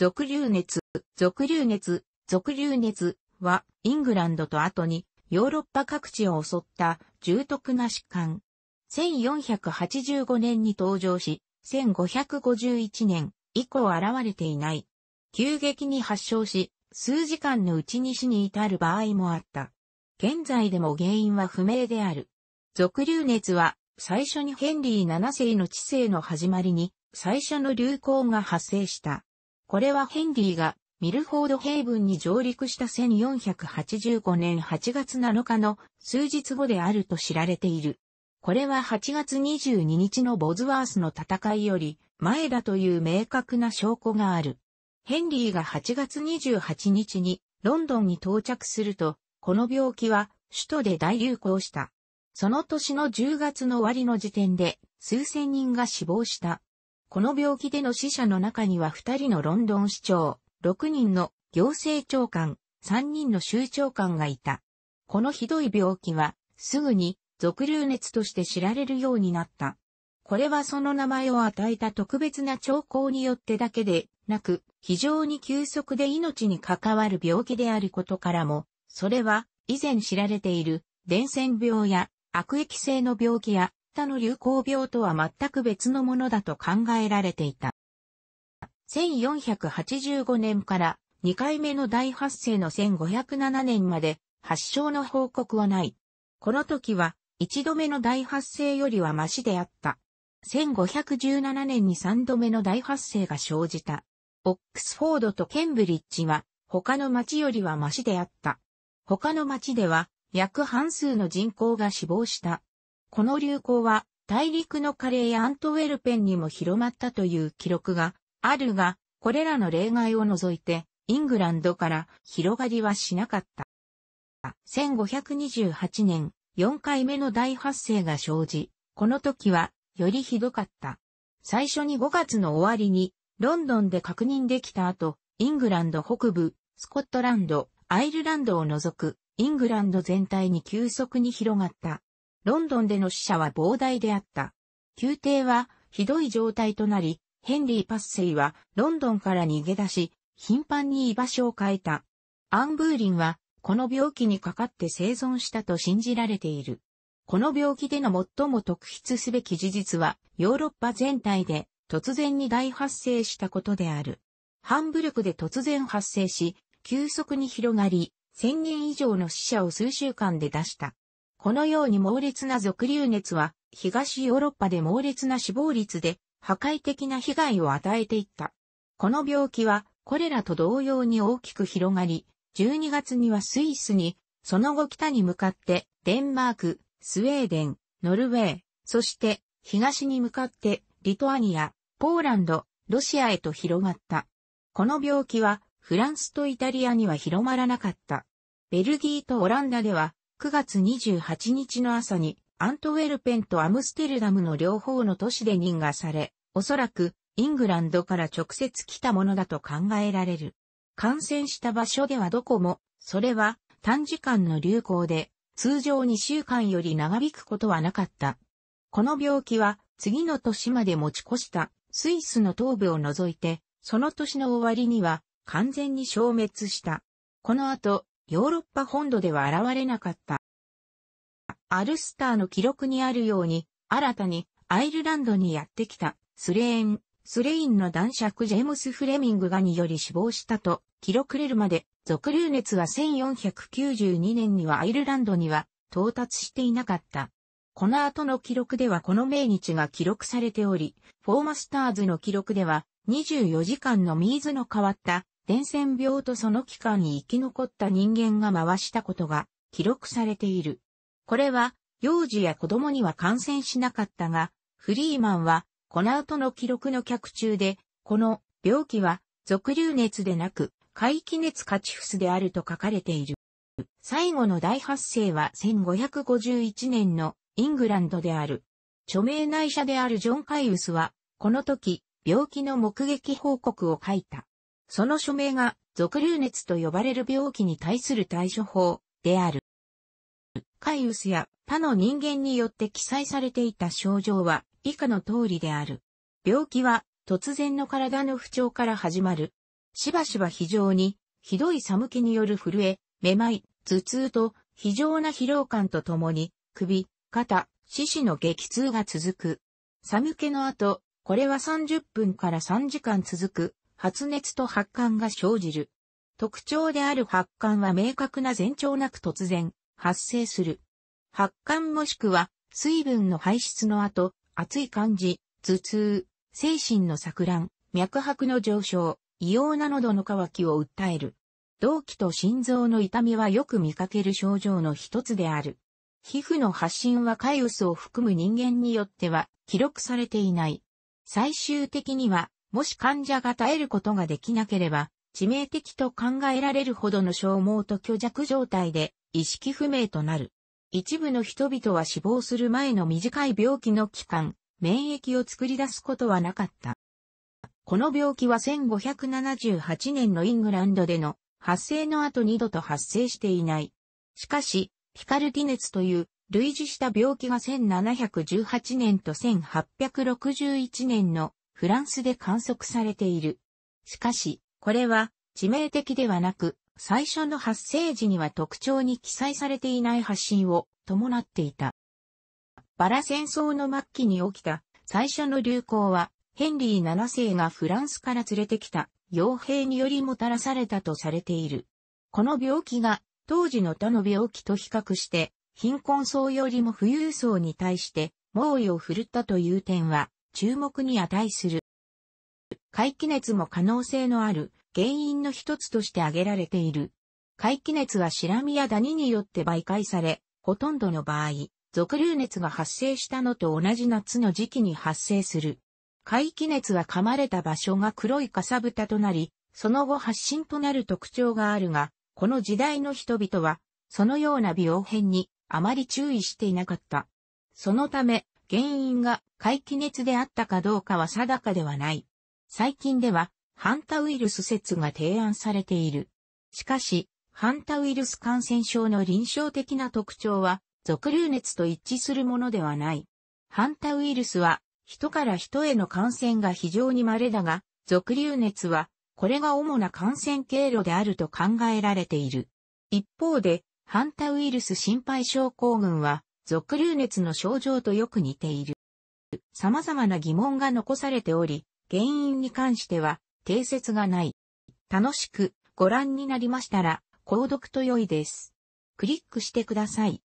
俗流熱、俗流熱、俗流熱は、イングランドと後に、ヨーロッパ各地を襲った重篤な疾患。1485年に登場し、1551年以降現れていない。急激に発症し、数時間のうちに死に至る場合もあった。現在でも原因は不明である。俗流熱は、最初にヘンリー7世の治世の始まりに、最初の流行が発生した。これはヘンリーがミルフォードヘイブンに上陸した1485年8月7日の数日後であると知られている。これは8月22日のボズワースの戦いより前だという明確な証拠がある。ヘンリーが8月28日にロンドンに到着すると、この病気は首都で大流行した。その年の10月の終わりの時点で数千人が死亡した。この病気での死者の中には2人のロンドン市長、6人の行政長官、3人の州長官がいた。このひどい病気は、すぐに、俗流熱として知られるようになった。これはその名前を与えた特別な兆候によってだけでなく、非常に急速で命に関わる病気であることからも、それは以前知られている伝染病や悪液性の病気や下の流行病とは全く別のものだと考えられていた。1485年から2回目の大発生の1507年まで発症の報告はない。この時は1度目の大発生よりはマシであった。1517年に3度目の大発生が生じた。オックスフォードとケンブリッジは他の町よりはマシであった。他の町では約半数の人口が死亡した。この流行は大陸のカレーやアントウェルペンにも広まったという記録があるが、これらの例外を除いて、イングランドから広がりはしなかった。1528年、4回目の大発生が生じ、この時は、よりひどかった。最初に5月の終わりに、ロンドンで確認できた後、イングランド北部、スコットランド、アイルランドを除く、イングランド全体に急速に広がった。ロンドンでの死者は膨大であった。宮廷はひどい状態となり、ヘンリー・パッセイはロンドンから逃げ出し、頻繁に居場所を変えた。アン・ブーリンはこの病気にかかって生存したと信じられている。この病気での最も特筆すべき事実は、ヨーロッパ全体で突然に大発生したことである。ハンブルクで突然発生し、急速に広がり、1000人以上の死者を数週間で出した。このように猛烈な俗流熱は、東ヨーロッパで猛烈な死亡率で、破壊的な被害を与えていった。この病気は、これらと同様に大きく広がり、12月にはスイスに、その後北に向かって、デンマーク、スウェーデン、ノルウェー、そして東に向かってリトアニア、ポーランド、ロシアへと広がった。この病気はフランスとイタリアには広まらなかった。ベルギーとオランダでは9月28日の朝にアントウェルペンとアムステルダムの両方の都市で任がされ、おそらくイングランドから直接来たものだと考えられる。感染した場所ではどこも、それは短時間の流行で、通常2週間より長引くことはなかった。この病気は次の年まで持ち越したスイスの東部を除いて、その年の終わりには完全に消滅した。この後、ヨーロッパ本土では現れなかった。アルスターの記録にあるように、新たにアイルランドにやってきたスレーン、スレインの男爵ジェームス・フレミングがにより死亡したと記録れるまで、俗流熱は1492年にはアイルランドには到達していなかった。この後の記録ではこの命日が記録されており、フォーマスターズの記録では24時間の水の変わった伝染病とその期間に生き残った人間が回したことが記録されている。これは幼児や子供には感染しなかったが、フリーマンはこの後の記録の客中で、この病気は俗流熱でなく、回帰熱カチフスであると書かれている。最後の大発生は1551年のイングランドである。著名内者であるジョン・カイウスは、この時、病気の目撃報告を書いた。その署名が、俗流熱と呼ばれる病気に対する対処法である。カイウスや他の人間によって記載されていた症状は以下の通りである。病気は突然の体の不調から始まる。しばしば非常にひどい寒気による震え、めまい、頭痛と非常な疲労感とともに首、肩、四肢の激痛が続く。寒気の後、これは30分から3時間続く発熱と発汗が生じる。特徴である発汗は明確な前兆なく突然発生する。発汗もしくは水分の排出の後、熱い感じ、頭痛、精神の錯乱、脈拍の上昇、異様な喉の渇きを訴える。動悸と心臓の痛みはよく見かける症状の一つである。皮膚の発疹はカイウスを含む人間によっては記録されていない。最終的にはもし患者が耐えることができなければ、致命的と考えられるほどの消耗と虚弱状態で意識不明となる。一部の人々は死亡する前の短い病気の期間、免疫を作り出すことはなかった。この病気は1578年のイングランドでの発生の後二度と発生していない。しかし、ピカルディ熱という類似した病気が1718年と1861年のフランスで観測されている。しかし、これは致命的ではなく、最初の発生時には特徴に記載されていない発信を伴っていた。バラ戦争の末期に起きた最初の流行は、ヘンリー7世がフランスから連れてきた傭兵によりもたらされたとされている。この病気が当時の他の病気と比較して貧困層よりも富裕層に対して猛威を振るったという点は注目に値する。回帰熱も可能性のある原因の一つとして挙げられている。回帰熱はシラミやダニによって媒介され、ほとんどの場合、俗流熱が発生したのと同じ夏の時期に発生する。回帰熱は噛まれた場所が黒いかさぶたとなり、その後発疹となる特徴があるが、この時代の人々は、そのような病変にあまり注意していなかった。そのため、原因が回帰熱であったかどうかは定かではない。最近では、ハンタウイルス説が提案されている。しかし、ハンタウイルス感染症の臨床的な特徴は、俗流熱と一致するものではない。ハンタウイルスは、人から人への感染が非常に稀だが、俗流熱は、これが主な感染経路であると考えられている。一方で、ハンタウイルス心配症候群は、俗流熱の症状とよく似ている。様々な疑問が残されており、原因に関しては定説がない。楽しくご覧になりましたら、購読と良いです。クリックしてください。